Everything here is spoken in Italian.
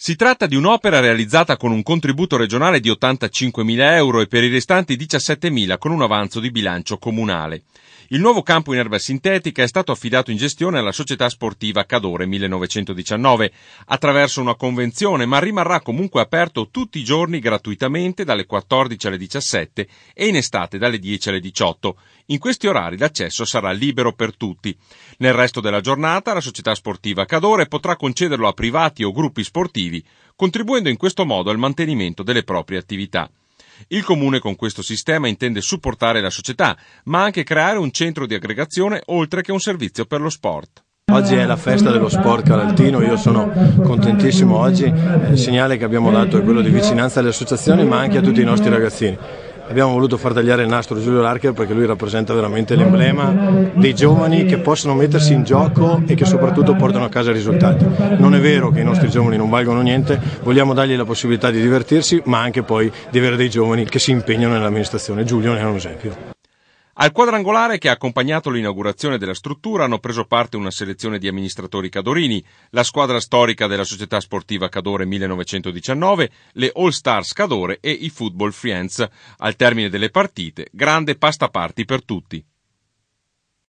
Si tratta di un'opera realizzata con un contributo regionale di 85.000 euro e per i restanti 17.000 con un avanzo di bilancio comunale. Il nuovo campo in erba sintetica è stato affidato in gestione alla società sportiva Cadore 1919 attraverso una convenzione, ma rimarrà comunque aperto tutti i giorni gratuitamente dalle 14 alle 17 e in estate dalle 10 alle 18. In questi orari l'accesso sarà libero per tutti. Nel resto della giornata la società sportiva Cadore potrà concederlo a privati o gruppi sportivi produttivi, contribuendo in questo modo al mantenimento delle proprie attività. Il comune con questo sistema intende supportare la società, ma anche creare un centro di aggregazione oltre che un servizio per lo sport. Oggi è la festa dello sport caraltino, io sono contentissimo oggi, il segnale che abbiamo dato è quello di vicinanza alle associazioni ma anche a tutti i nostri ragazzini abbiamo voluto far tagliare il nastro Giulio Larcher perché lui rappresenta veramente l'emblema dei giovani che possono mettersi in gioco e che soprattutto portano a casa risultati. Non è vero che i nostri giovani non valgono niente, vogliamo dargli la possibilità di divertirsi ma anche poi di avere dei giovani che si impegnano nell'amministrazione. Giulio ne è un esempio. Al quadrangolare che ha accompagnato l'inaugurazione della struttura hanno preso parte una selezione di amministratori cadorini, la squadra storica della società sportiva Cadore 1919, le All Stars Cadore e i Football Friends. Al termine delle partite, grande pasta party per tutti.